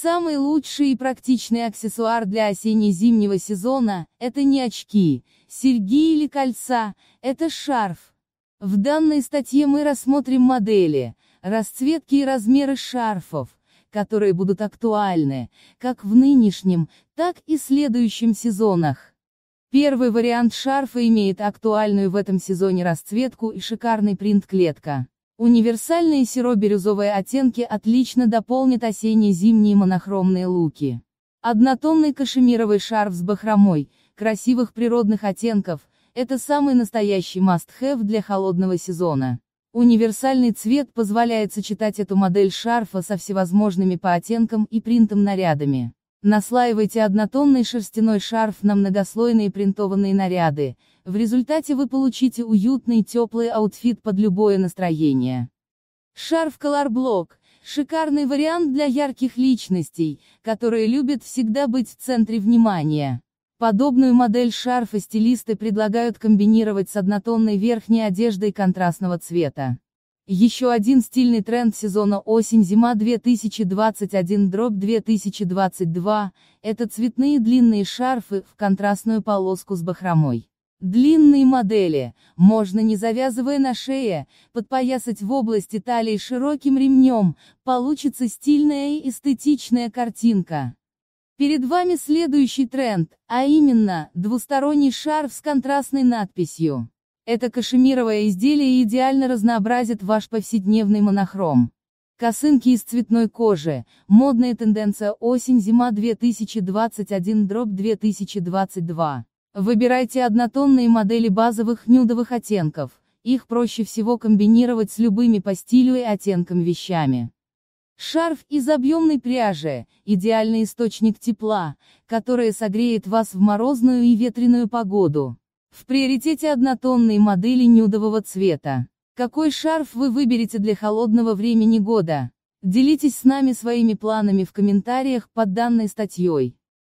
Самый лучший и практичный аксессуар для осенне-зимнего сезона – это не очки, серьги или кольца, это шарф. В данной статье мы рассмотрим модели, расцветки и размеры шарфов, которые будут актуальны, как в нынешнем, так и следующем сезонах. Первый вариант шарфа имеет актуальную в этом сезоне расцветку и шикарный принт-клетка. Универсальные серо-бирюзовые оттенки отлично дополнят осенне-зимние монохромные луки. Однотонный кашемировый шарф с бахромой, красивых природных оттенков, это самый настоящий must-have для холодного сезона. Универсальный цвет позволяет сочетать эту модель шарфа со всевозможными по оттенкам и принтам нарядами. Наслаивайте однотонный шерстяной шарф на многослойные принтованные наряды, в результате вы получите уютный теплый аутфит под любое настроение. Шарф Color Block – шикарный вариант для ярких личностей, которые любят всегда быть в центре внимания. Подобную модель шарфа стилисты предлагают комбинировать с однотонной верхней одеждой контрастного цвета. Еще один стильный тренд сезона осень-зима 2021-2022 – это цветные длинные шарфы в контрастную полоску с бахромой. Длинные модели, можно не завязывая на шее, подпоясать в области талии широким ремнем, получится стильная и эстетичная картинка. Перед вами следующий тренд, а именно, двусторонний шарф с контрастной надписью. Это кашемировое изделие идеально разнообразит ваш повседневный монохром. Косынки из цветной кожи, модная тенденция осень-зима 2021-2022. Выбирайте однотонные модели базовых нюдовых оттенков, их проще всего комбинировать с любыми по стилю и оттенкам вещами. Шарф из объемной пряжи – идеальный источник тепла, который согреет вас в морозную и ветреную погоду. В приоритете однотонные модели нюдового цвета. Какой шарф вы выберете для холодного времени года? Делитесь с нами своими планами в комментариях под данной статьей.